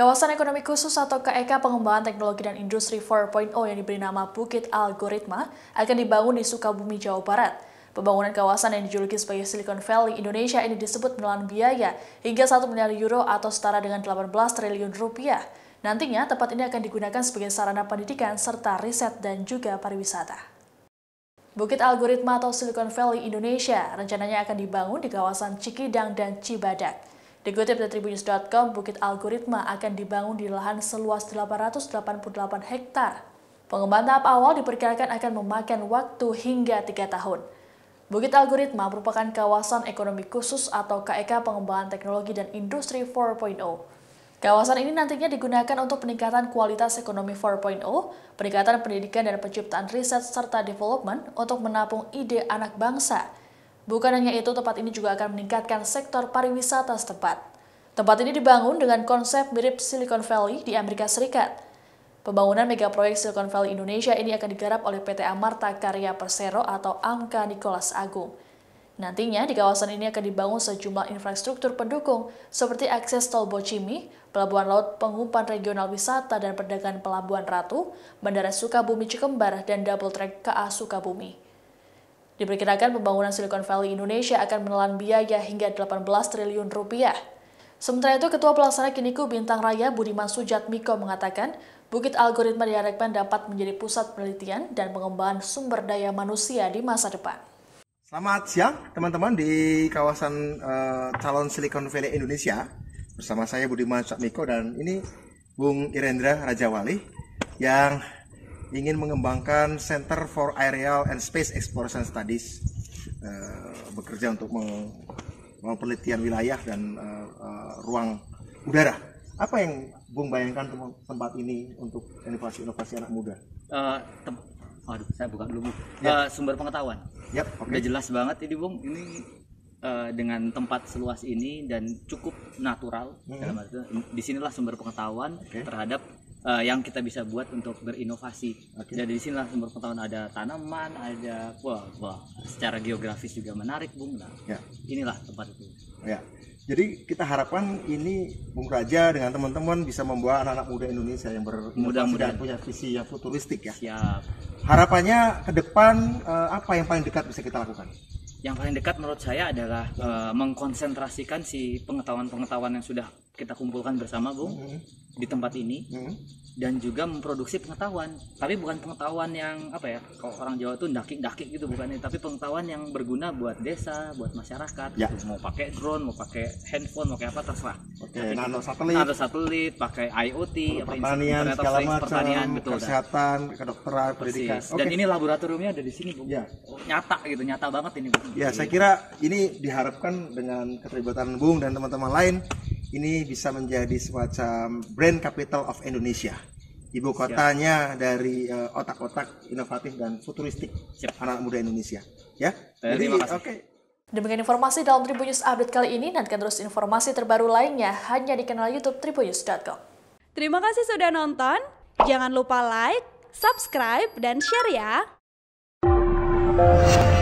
Kawasan Ekonomi Khusus atau KEK e Pengembangan Teknologi dan Industri 4.0 yang diberi nama Bukit Algoritma akan dibangun di Sukabumi, Jawa Barat. Pembangunan kawasan yang dijuluki sebagai Silicon Valley Indonesia ini disebut menelan biaya hingga 1 miliar euro atau setara dengan 18 triliun rupiah. Nantinya tempat ini akan digunakan sebagai sarana pendidikan serta riset dan juga pariwisata. Bukit Algoritma atau Silicon Valley Indonesia rencananya akan dibangun di kawasan Cikidang dan Cibadak. Dikutip dari Tribunnews.com, Bukit Algoritma akan dibangun di lahan seluas 888 hektar. Pengembangan tahap awal diperkirakan akan memakan waktu hingga tiga tahun. Bukit Algoritma merupakan kawasan ekonomi khusus atau KEK e Pengembangan Teknologi dan Industri 4.0. Kawasan ini nantinya digunakan untuk peningkatan kualitas ekonomi 4.0, peningkatan pendidikan dan penciptaan riset serta development untuk menampung ide anak bangsa – Bukan hanya itu, tempat ini juga akan meningkatkan sektor pariwisata setempat. Tempat ini dibangun dengan konsep mirip Silicon Valley di Amerika Serikat. Pembangunan megaproyek Silicon Valley Indonesia ini akan digarap oleh PT Amarta Karya Persero atau AMKA Nicholas Agung. Nantinya di kawasan ini akan dibangun sejumlah infrastruktur pendukung seperti akses tol Bocimi, pelabuhan laut pengumpan regional wisata dan perdagangan pelabuhan Ratu, Bandara Sukabumi Cikembar, dan double track KA Sukabumi. Diperkirakan pembangunan Silicon Valley Indonesia akan menelan biaya hingga 18 triliun rupiah. Sementara itu, Ketua Pelaksana Kiniku Bintang Raya Budiman Sujatmiko mengatakan, Bukit Algoritma diharapkan dapat menjadi pusat penelitian dan pengembangan sumber daya manusia di masa depan. Selamat siang teman-teman di kawasan uh, calon Silicon Valley Indonesia. Bersama saya Budiman Sujatmiko dan ini Bung Irendra Rajawali yang ingin mengembangkan Center for Aerial and Space Exploration Studies uh, bekerja untuk melakukan penelitian wilayah dan uh, uh, ruang udara. Apa yang Bung bayangkan tempat ini untuk inovasi-inovasi anak muda? Uh, Aduh, saya buka dulu Bung. Yep. Ya. Uh, sumber pengetahuan. Yep, okay. Udah jelas banget ini Bung. Ini uh, dengan tempat seluas ini dan cukup natural. Mm -hmm. Dalam arti, disinilah sumber pengetahuan okay. terhadap uh, yang kita bisa buat untuk berinovasi. Okay. di sini lah sumber pengetahuan ada tanaman, ada wah, wah secara geografis juga menarik Bung. Nah, ya. inilah tempat itu. Ya. Jadi kita harapkan ini Bung Raja dengan teman-teman bisa membawa anak-anak muda Indonesia yang bermudah-mudahan punya visi yang futuristik ya. Siap. Harapannya ke depan eh, apa yang paling dekat bisa kita lakukan? Yang paling dekat menurut saya adalah eh, mengkonsentrasikan si pengetahuan-pengetahuan yang sudah kita kumpulkan bersama Bung hmm. di tempat ini hmm. dan juga memproduksi pengetahuan tapi bukan pengetahuan yang apa ya kalau orang Jawa tuh dakik-dakik gitu bukannya tapi pengetahuan yang berguna buat desa buat masyarakat ya. Gitu. mau pakai drone mau pakai handphone mau pakai apa terserah okay, nano gitu. satelit nano satelit pakai IoT pertanian, apa pertanian segala macam betul kesehatan dah. kedokteran pendidikan okay. dan ini laboratoriumnya ada di sini Bung ya. nyata gitu nyata banget ini Bung ya saya kira ini diharapkan dengan keterlibatan Bung dan teman-teman lain ini bisa menjadi semacam brand capital of Indonesia. Ibu kotanya Siap. dari uh, otak-otak uh, inovatif dan futuristik Siap. anak muda Indonesia. Ya. Jadi oke. Okay. Demikian informasi dalam Tribun News update kali ini. Nantikan terus informasi terbaru lainnya hanya di kanal YouTube tribunnews.com. Terima kasih sudah nonton. Jangan lupa like, subscribe, dan share ya.